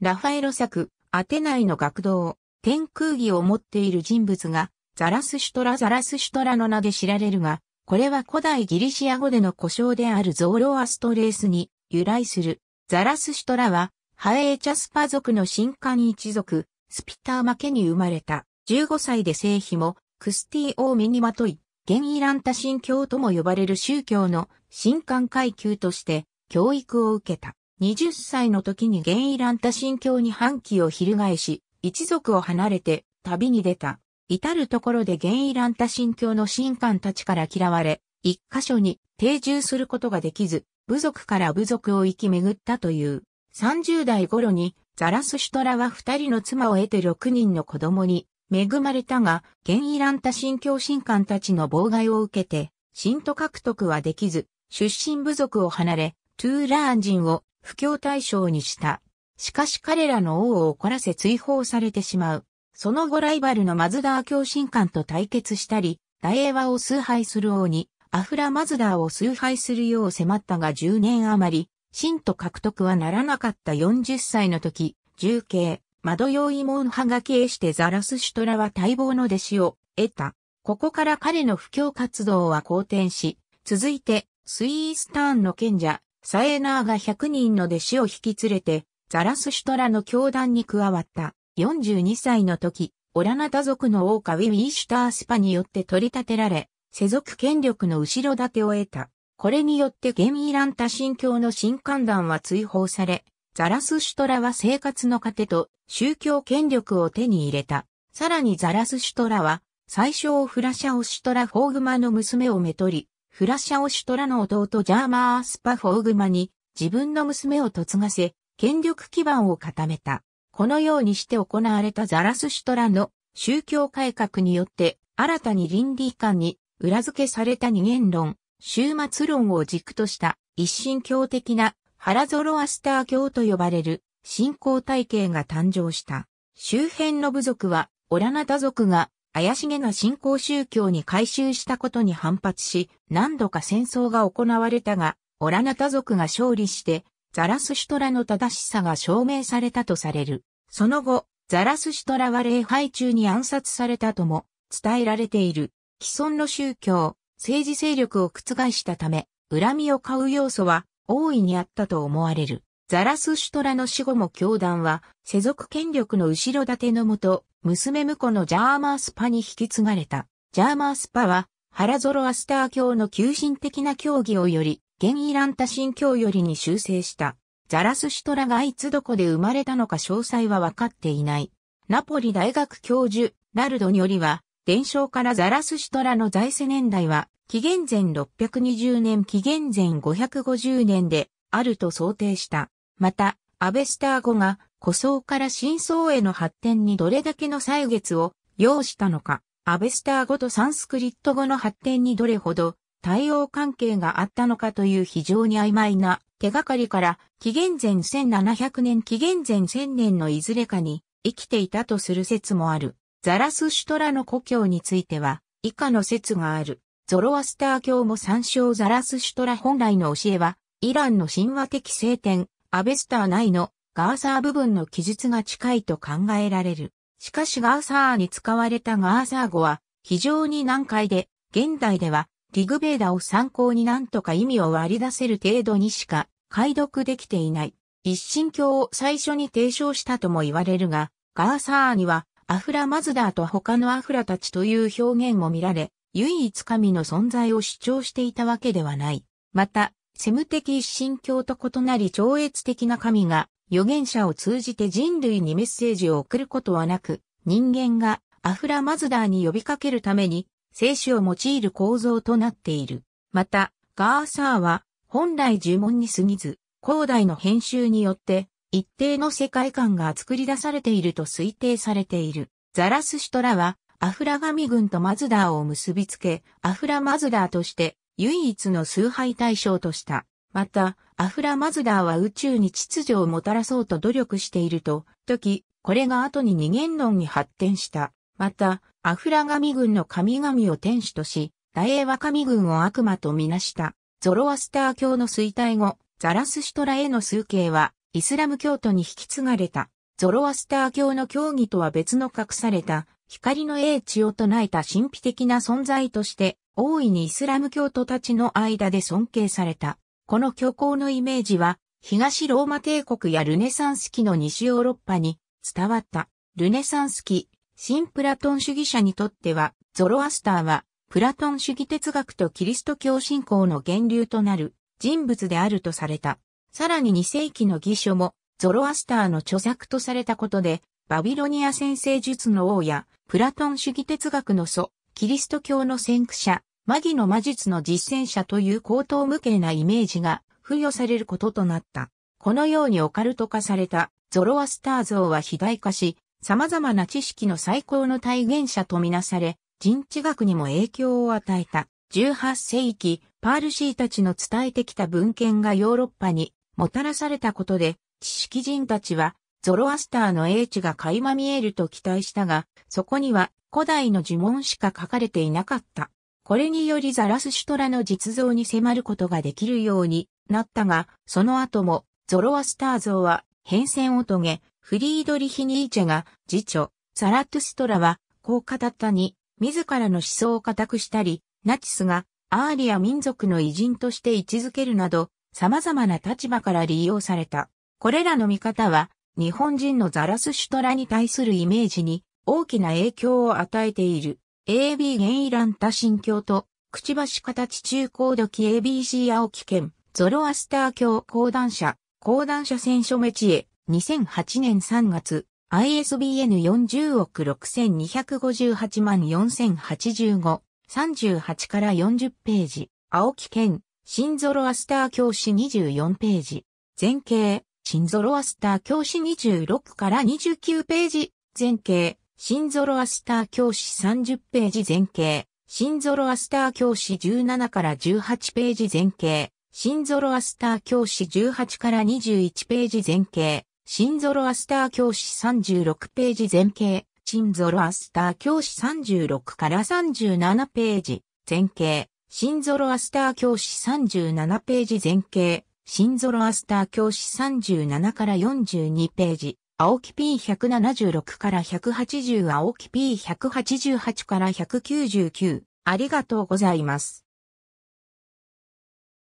ラファエロ作、アテナイの学童、天空儀を持っている人物が、ザラスシュトラザラスシュトラの名で知られるが、これは古代ギリシア語での故障であるゾーロアストレースに由来する。ザラスシュトラは、ハエーチャスパ族の神官一族、スピターマけに生まれた。15歳で聖妃も、クスティー身にまとい、ンイランタ神教とも呼ばれる宗教の神官階級として、教育を受けた。20歳の時にゲンイランタ神教に反旗を翻し、一族を離れて旅に出た。至るところでゲンイランタ神教の神官たちから嫌われ、一箇所に定住することができず、部族から部族を行き巡ったという。30代頃にザラスシュトラは二人の妻を得て6人の子供に恵まれたが、ゲンイランタ神教神官たちの妨害を受けて、信徒獲得はできず、出身部族を離れ、トゥーラーン人を不況対象にした。しかし彼らの王を怒らせ追放されてしまう。その後ライバルのマズダー共進官と対決したり、大英和を崇拝する王に、アフラ・マズダーを崇拝するよう迫ったが10年余り、信徒獲得はならなかった40歳の時、重慶、窓用慰問派が経営してザラスシュトラは待望の弟子を得た。ここから彼の布教活動は好転し、続いてスイースターンの賢者、サエナーが100人の弟子を引き連れて、ザラスシュトラの教団に加わった。42歳の時、オラナタ族の王家ウィウィシュタースパによって取り立てられ、世俗権力の後ろ盾を得た。これによってゲミーランタ神教の新官団は追放され、ザラスシュトラは生活の糧と宗教権力を手に入れた。さらにザラスシュトラは、最をフラシャオシュトラフォーグマの娘をめとり、フラシャオシュトラの弟ジャーマー・スパフォーグマに自分の娘を嫁がせ、権力基盤を固めた。このようにして行われたザラスシュトラの宗教改革によって新たに倫理観に裏付けされた二元論、終末論を軸とした一神教的なハラゾロアスター教と呼ばれる信仰体系が誕生した。周辺の部族はオラナダ族が怪しげな信仰宗教に改宗したことに反発し、何度か戦争が行われたが、オラナタ族が勝利して、ザラスシュトラの正しさが証明されたとされる。その後、ザラスシュトラは礼拝中に暗殺されたとも伝えられている。既存の宗教、政治勢力を覆したため、恨みを買う要素は大いにあったと思われる。ザラスシュトラの死後も教団は世俗権力の後ろ盾のもと、娘婿のジャーマースパに引き継がれた。ジャーマースパは、ハラゾロアスター教の求心的な教義をより、現イランタ神教よりに修正した。ザラスシトラがいつどこで生まれたのか詳細は分かっていない。ナポリ大学教授、ナルドによりは、伝承からザラスシトラの在世年代は、紀元前620年紀元前550年で、あると想定した。また、アベスター語が古装から真相への発展にどれだけの歳月を要したのか、アベスター語とサンスクリット語の発展にどれほど対応関係があったのかという非常に曖昧な手がかりから紀元前1700年紀元前1000年のいずれかに生きていたとする説もある。ザラスシュトラの故郷については以下の説がある。ゾロアスター教も参照ザラスシュトラ本来の教えはイランの神話的聖典アベスター内のガーサー部分の記述が近いと考えられる。しかしガーサーに使われたガーサー語は非常に難解で、現代ではリグベーダを参考になんとか意味を割り出せる程度にしか解読できていない。一神教を最初に提唱したとも言われるが、ガーサーにはアフラマズダーと他のアフラたちという表現も見られ、唯一神の存在を主張していたわけではない。また、セム的一神教と異なり超越的な神が預言者を通じて人類にメッセージを送ることはなく、人間がアフラマズダーに呼びかけるために、聖書を用いる構造となっている。また、ガーサーは、本来呪文に過ぎず、広大の編集によって、一定の世界観が作り出されていると推定されている。ザラスシュトラは、アフラ神軍とマズダーを結びつけ、アフラマズダーとして、唯一の崇拝対象とした。また、アフラ・マズダーは宇宙に秩序をもたらそうと努力していると、時、これが後に二元論に発展した。また、アフラ神軍の神々を天使とし、大英和神軍を悪魔とみなした。ゾロアスター教の衰退後、ザラスシトラへの崇敬は、イスラム教徒に引き継がれた。ゾロアスター教の教義とは別の隠された、光の英知を唱えた神秘的な存在として、大いにイスラム教徒たちの間で尊敬された。この虚構のイメージは、東ローマ帝国やルネサンス期の西ヨーロッパに伝わった。ルネサンス期、新プラトン主義者にとっては、ゾロアスターは、プラトン主義哲学とキリスト教信仰の源流となる人物であるとされた。さらに2世紀の義書も、ゾロアスターの著作とされたことで、バビロニア先生術の王や、プラトン主義哲学の祖、キリスト教の先駆者、マギの魔術の実践者という高等無形なイメージが付与されることとなった。このようにオカルト化されたゾロアスター像は肥大化し、様々な知識の最高の体現者とみなされ、人知学にも影響を与えた。18世紀、パールシーたちの伝えてきた文献がヨーロッパにもたらされたことで、知識人たちはゾロアスターの英知が垣間見えると期待したが、そこには古代の呪文しか書かれていなかった。これによりザラスシュトラの実像に迫ることができるようになったが、その後もゾロアスター像は変遷を遂げ、フリードリヒ・ニーチェが次女、ザラトゥストラはこう語ったに、自らの思想を固くしたり、ナチスがアーリア民族の偉人として位置づけるなど、様々な立場から利用された。これらの見方は、日本人のザラスシュトラに対するイメージに大きな影響を与えている。AB 原イランタ新教と、くちばし形中高時 ABC 青木県、ゾロアスター教講談社、講談社選書メチエ、2008年3月、ISBN 40億6258万4085、38から40ページ、青木県、新ゾロアスター教師24ページ、前景、新ゾロアスター教師26から29ページ、前景、新ゾロアスター教師30ページ前景。新ゾロアスター教師17から18ページ前景。新ゾロアスター教師18から21ページ前景。新ゾロアスター教師36ページ前景。新ゾロアスター教師36から37ページ前景。新ゾロアスター教師37ページ前景。新ゾロアスター教師37から42ページ青木 P176 から180青木 P188 から199ありがとうございます。